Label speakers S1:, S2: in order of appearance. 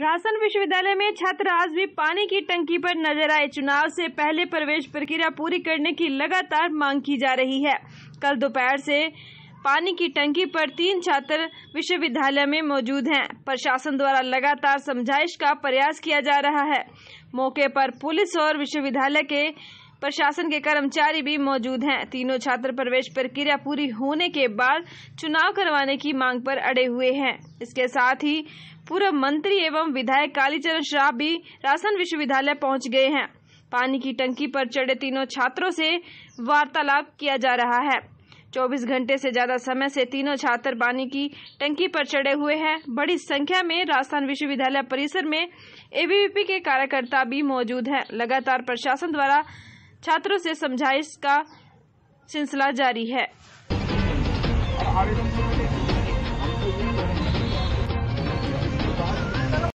S1: ration विश्वविद्यालय में छात्र आज भी पानी की टंकी पर नजर आए चुनाव से पहले प्रवेश प्रक्रिया पूरी करने की लगातार मांग की जा रही है कल दोपहर से पानी की टंकी पर तीन छात्र विश्वविद्यालय में मौजूद हैं प्रशासन द्वारा लगातार समझाइश का प्रयास किया जा रहा है मौके पर पुलिस और विश्वविद्यालय के प्रशासन के कर्मचारी भी मौजूद हैं तीनों छात्र प्रवेश प्रक्रिया पूरी होने के बाद चुनाव करवाने की मांग पर अड़े हुए हैं इसके साथ ही पूर्व मंत्री एवं विधायक कालीचरण शाह भी राशन विश्वविद्यालय पहुंच गए हैं पानी की टंकी पर चढ़े तीनों छात्रों से वार्तालाप किया जा रहा है 24 घंटे से ज्यादा समय से तीनों छात्र पानी की टंकी पर चढ़े हुए हैं बड़ी संख्या में राजस्थान विश्वविद्यालय परिसर में एबीवीपी के कार्यकर्ता भी मौजूद हैं लगातार प्रशासन द्वारा छात्रों से समझाइश का सिलसिला जारी है